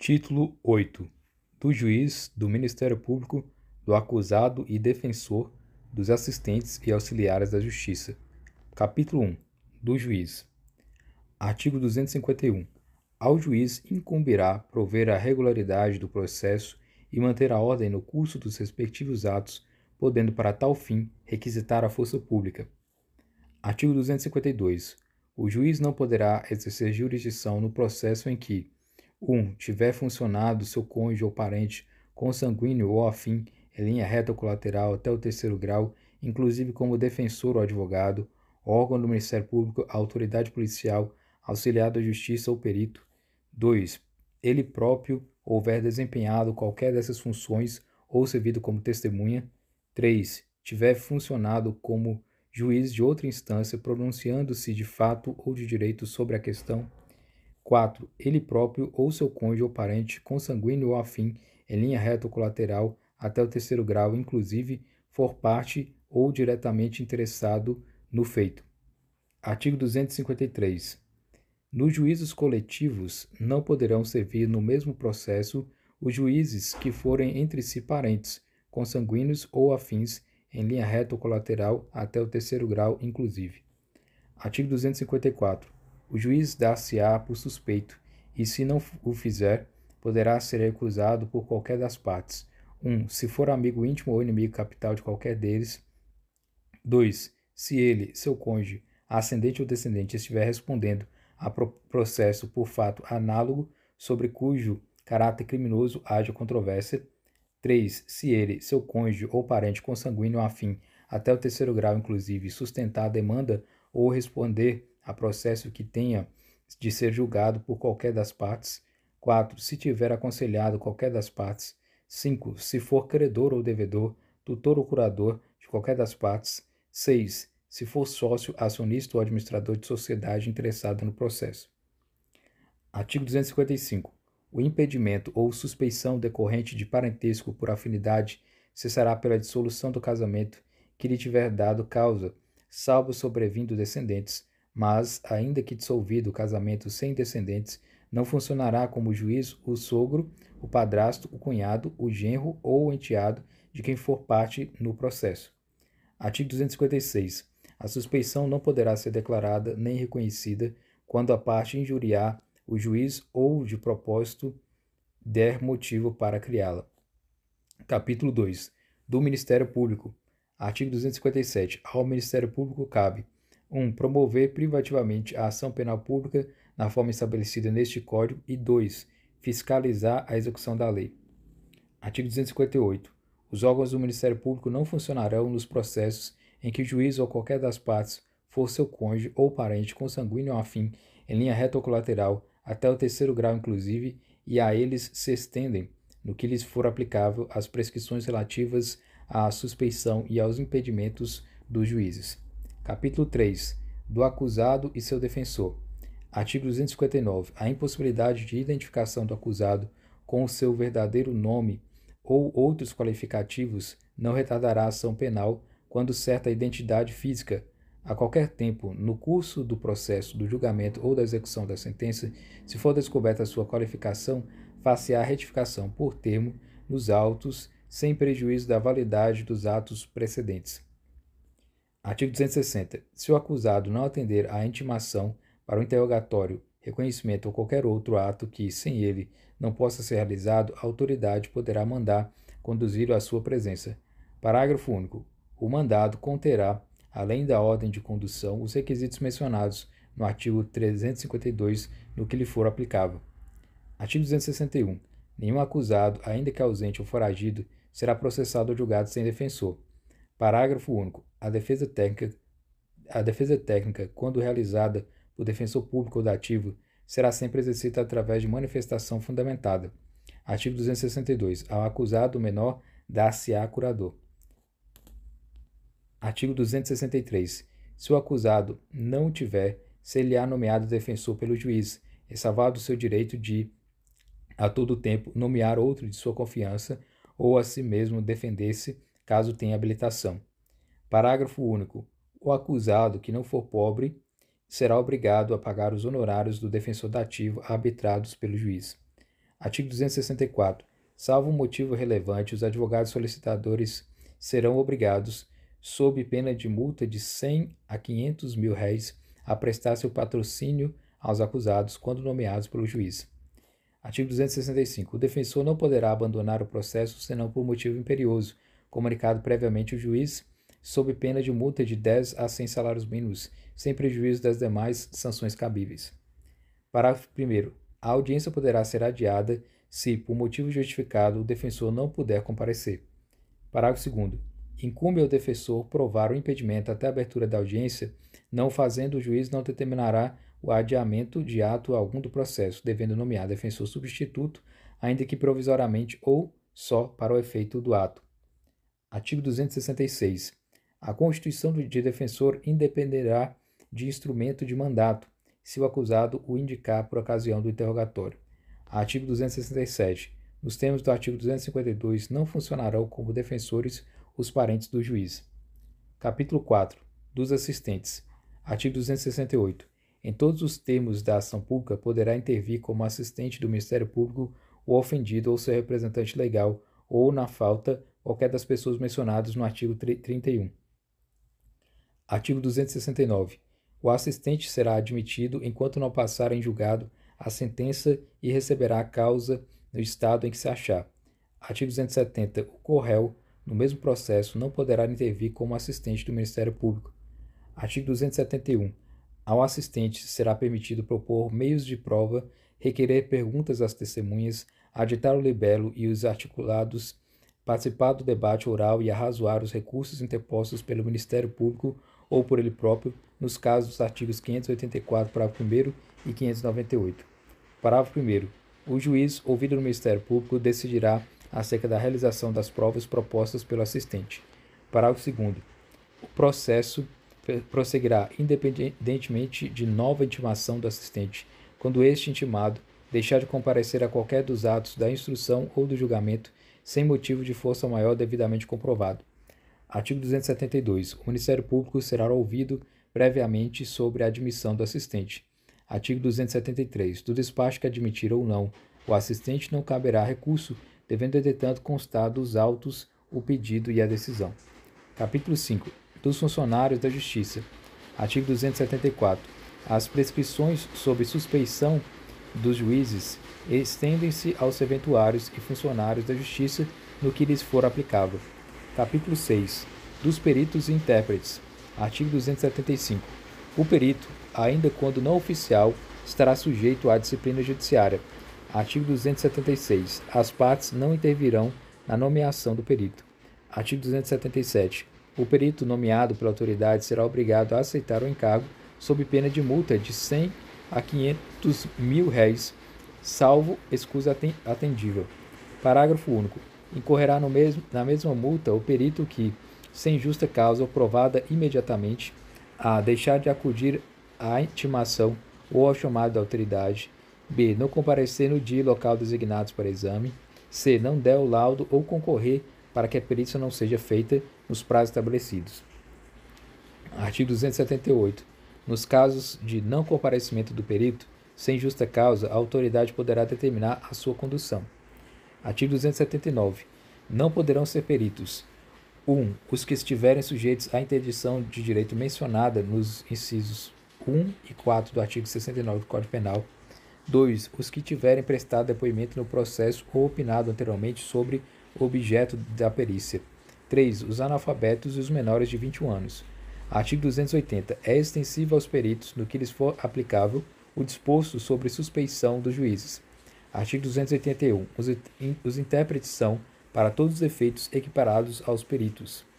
Título 8. Do juiz, do Ministério Público, do acusado e defensor, dos assistentes e auxiliares da Justiça. Capítulo 1. Do juiz. Artigo 251. Ao juiz incumbirá prover a regularidade do processo e manter a ordem no curso dos respectivos atos, podendo para tal fim requisitar a força pública. Artigo 252. O juiz não poderá exercer jurisdição no processo em que 1. Tiver funcionado seu cônjuge ou parente consanguíneo ou afim em linha reta ou colateral até o terceiro grau, inclusive como defensor ou advogado, órgão do Ministério Público, autoridade policial, auxiliar da justiça ou perito. 2. Ele próprio houver desempenhado qualquer dessas funções ou servido como testemunha. 3. Tiver funcionado como juiz de outra instância, pronunciando-se de fato ou de direito sobre a questão. 4. Ele próprio ou seu cônjuge ou parente consanguíneo ou afim, em linha reta ou colateral, até o terceiro grau, inclusive, for parte ou diretamente interessado no feito. Artigo 253. Nos juízos coletivos, não poderão servir no mesmo processo os juízes que forem entre si parentes, consanguíneos ou afins, em linha reta ou colateral até o terceiro grau, inclusive. Artigo 254 o juiz dá se á por suspeito, e se não o fizer, poderá ser recusado por qualquer das partes. 1. Um, se for amigo íntimo ou inimigo capital de qualquer deles. 2. Se ele, seu cônjuge, ascendente ou descendente, estiver respondendo a processo por fato análogo sobre cujo caráter criminoso haja controvérsia. 3. Se ele, seu cônjuge ou parente consanguíneo afim, até o terceiro grau inclusive, sustentar a demanda ou responder a processo que tenha de ser julgado por qualquer das partes. 4. Se tiver aconselhado qualquer das partes. 5. Se for credor ou devedor, tutor ou curador de qualquer das partes. 6. Se for sócio, acionista ou administrador de sociedade interessada no processo. Artigo 255. O impedimento ou suspeição decorrente de parentesco por afinidade cessará pela dissolução do casamento que lhe tiver dado causa, salvo sobrevindo descendentes, mas, ainda que dissolvido o casamento sem descendentes, não funcionará como juiz o sogro, o padrasto, o cunhado, o genro ou o enteado de quem for parte no processo. Artigo 256. A suspeição não poderá ser declarada nem reconhecida quando a parte injuriar o juiz ou, de propósito, der motivo para criá-la. Capítulo 2. Do Ministério Público. Artigo 257. Ao Ministério Público cabe 1. Promover privativamente a ação penal pública na forma estabelecida neste Código. E 2. Fiscalizar a execução da lei. Artigo 258. Os órgãos do Ministério Público não funcionarão nos processos em que o juiz ou qualquer das partes for seu cônjuge ou parente consanguíneo ou afim, em linha reta ou colateral, até o terceiro grau inclusive, e a eles se estendem, no que lhes for aplicável, as prescrições relativas à suspeição e aos impedimentos dos juízes. Capítulo 3. Do acusado e seu defensor. Artigo 259. A impossibilidade de identificação do acusado com o seu verdadeiro nome ou outros qualificativos não retardará a ação penal quando certa identidade física, a qualquer tempo, no curso do processo, do julgamento ou da execução da sentença, se for descoberta sua qualificação, far-se-á retificação por termo nos autos, sem prejuízo da validade dos atos precedentes. Artigo 260. Se o acusado não atender à intimação para o interrogatório, reconhecimento ou qualquer outro ato que, sem ele, não possa ser realizado, a autoridade poderá mandar conduzi-lo à sua presença. Parágrafo único. O mandado conterá, além da ordem de condução, os requisitos mencionados no artigo 352, no que lhe for aplicável. Artigo 261. Nenhum acusado, ainda que ausente ou foragido, será processado ou julgado sem defensor. Parágrafo único. A defesa técnica, a defesa técnica, quando realizada por defensor público ou dativo, será sempre exercida através de manifestação fundamentada. Artigo 262. Ao acusado menor, dá-se á curador. Artigo 263. Se o acusado não tiver, se lhe á nomeado defensor pelo juiz, salvado o seu direito de, a todo tempo, nomear outro de sua confiança ou a si mesmo defender-se caso tenha habilitação. Parágrafo único. O acusado que não for pobre será obrigado a pagar os honorários do defensor dativo, arbitrados pelo juiz. Artigo 264. Salvo motivo relevante, os advogados solicitadores serão obrigados, sob pena de multa de 100 a 500 mil réis, a prestar seu patrocínio aos acusados quando nomeados pelo juiz. Artigo 265. O defensor não poderá abandonar o processo senão por motivo imperioso, comunicado previamente o juiz, sob pena de multa de 10 a 100 salários mínimos, sem prejuízo das demais sanções cabíveis. Parágrafo 1. A audiência poderá ser adiada se, por motivo justificado, o defensor não puder comparecer. Parágrafo 2. Incumbe ao defensor provar o impedimento até a abertura da audiência, não fazendo o juiz não determinará o adiamento de ato algum do processo, devendo nomear defensor substituto, ainda que provisoriamente ou só para o efeito do ato. Artigo 266. A Constituição de defensor independerá de instrumento de mandato, se o acusado o indicar por ocasião do interrogatório. Artigo 267. Nos termos do artigo 252, não funcionarão como defensores os parentes do juiz. Capítulo 4. Dos assistentes. Artigo 268. Em todos os termos da ação pública, poderá intervir como assistente do Ministério Público o ofendido ou seu representante legal, ou, na falta, qualquer das pessoas mencionadas no artigo 31. Artigo 269. O assistente será admitido enquanto não passar em julgado a sentença e receberá a causa no estado em que se achar. Artigo 270. O corréu, no mesmo processo, não poderá intervir como assistente do Ministério Público. Artigo 271. Ao assistente será permitido propor meios de prova, requerer perguntas às testemunhas, aditar o libelo e os articulados participar do debate oral e arrazoar os recursos interpostos pelo Ministério Público ou por ele próprio, nos casos dos artigos 584, parágrafo 1 e 598. Parágrafo 1. O juiz, ouvido no Ministério Público, decidirá acerca da realização das provas propostas pelo assistente. Parágrafo 2. O processo prosseguirá independentemente de nova intimação do assistente, quando este intimado deixar de comparecer a qualquer dos atos da instrução ou do julgamento sem motivo de força maior devidamente comprovado. Artigo 272. O Ministério Público será ouvido previamente sobre a admissão do assistente. Artigo 273. Do despacho que admitir ou não o assistente, não caberá recurso, devendo, entretanto, constar dos autos o pedido e a decisão. Capítulo 5. Dos funcionários da Justiça. Artigo 274. As prescrições sobre suspeição dos juízes estendem-se aos eventuários e funcionários da Justiça no que lhes for aplicável. Capítulo 6. Dos peritos e intérpretes. Artigo 275. O perito, ainda quando não oficial, estará sujeito à disciplina judiciária. Artigo 276. As partes não intervirão na nomeação do perito. Artigo 277. O perito nomeado pela autoridade será obrigado a aceitar o encargo sob pena de multa de 100 a 500 mil réis salvo escusa atendível. Parágrafo único. Incorrerá mesmo, na mesma multa o perito que, sem justa causa ou provada imediatamente, a deixar de acudir à intimação ou ao chamado da autoridade, b. não comparecer no dia e local designados para exame, c. não der o laudo ou concorrer para que a perícia não seja feita nos prazos estabelecidos. Artigo 278. Nos casos de não comparecimento do perito, sem justa causa, a autoridade poderá determinar a sua condução. Artigo 279. Não poderão ser peritos 1. Um, os que estiverem sujeitos à interdição de direito mencionada nos incisos 1 e 4 do artigo 69 do Código Penal. 2. Os que tiverem prestado depoimento no processo ou opinado anteriormente sobre o objeto da perícia. 3. Os analfabetos e os menores de 21 anos. Artigo 280. É extensível aos peritos, no que lhes for aplicável, o disposto sobre suspeição dos juízes. Artigo 281. Os, os intérpretes são, para todos os efeitos, equiparados aos peritos.